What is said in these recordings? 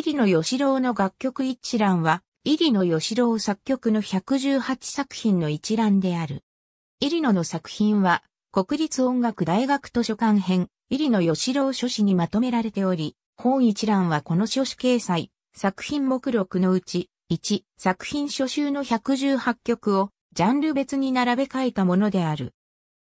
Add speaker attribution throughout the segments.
Speaker 1: 入野義郎の楽曲一覧は、入野義郎作曲の118作品の一覧である。入野の作品は、国立音楽大学図書館編、入野義郎書誌にまとめられており、本一覧はこの書誌掲載、作品目録のうち、1、作品初集の118曲を、ジャンル別に並べ替えたものである。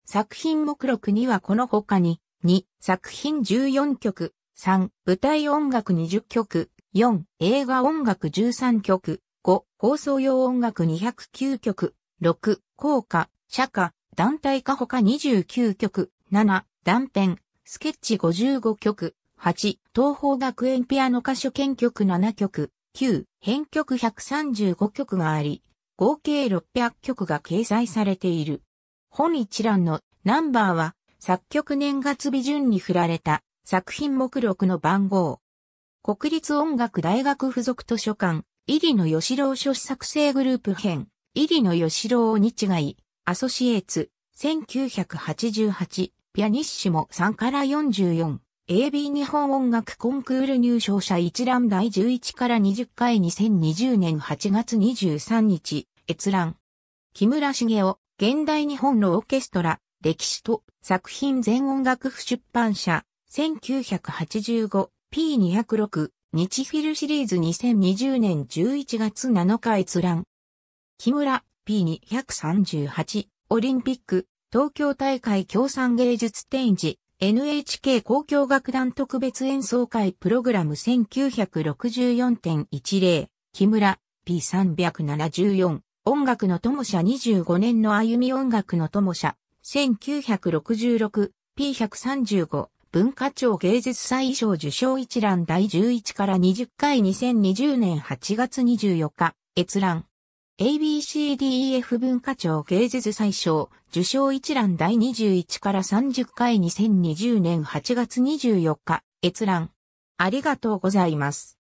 Speaker 1: 作品目録にはこの他に、2、作品14曲、3、舞台音楽20曲、4、映画音楽13曲、5、放送用音楽209曲、6、効果、社歌、団体化他29曲、7、断片、スケッチ55曲、8、東方学園ピアノ歌手兼曲7曲、9、編曲135曲があり、合計600曲が掲載されている。本一覧のナンバーは作曲年月日順に振られた作品目録の番号。国立音楽大学附属図書館、入の吉郎書作成グループ編、入の吉郎に違い、アソシエーツ、1988、ピアニッシモ3から44、AB 日本音楽コンクール入賞者一覧第11から20回2020年8月23日、閲覧。木村茂雄、現代日本のオーケストラ、歴史と作品全音楽譜出版社、1985P206 日フィルシリーズ2020年11月7日閲覧。木村 P238 オリンピック東京大会協賛芸術展示 NHK 交響楽団特別演奏会プログラム1964.10木村 P374 音楽の友社25年の歩み音楽の友社 1966P135 文化庁芸術祭賞受賞一覧第11から20回2020年8月24日、閲覧。ABCDEF 文化庁芸術祭賞受賞一覧第21から30回2020年8月24日、閲覧。ありがとうございます。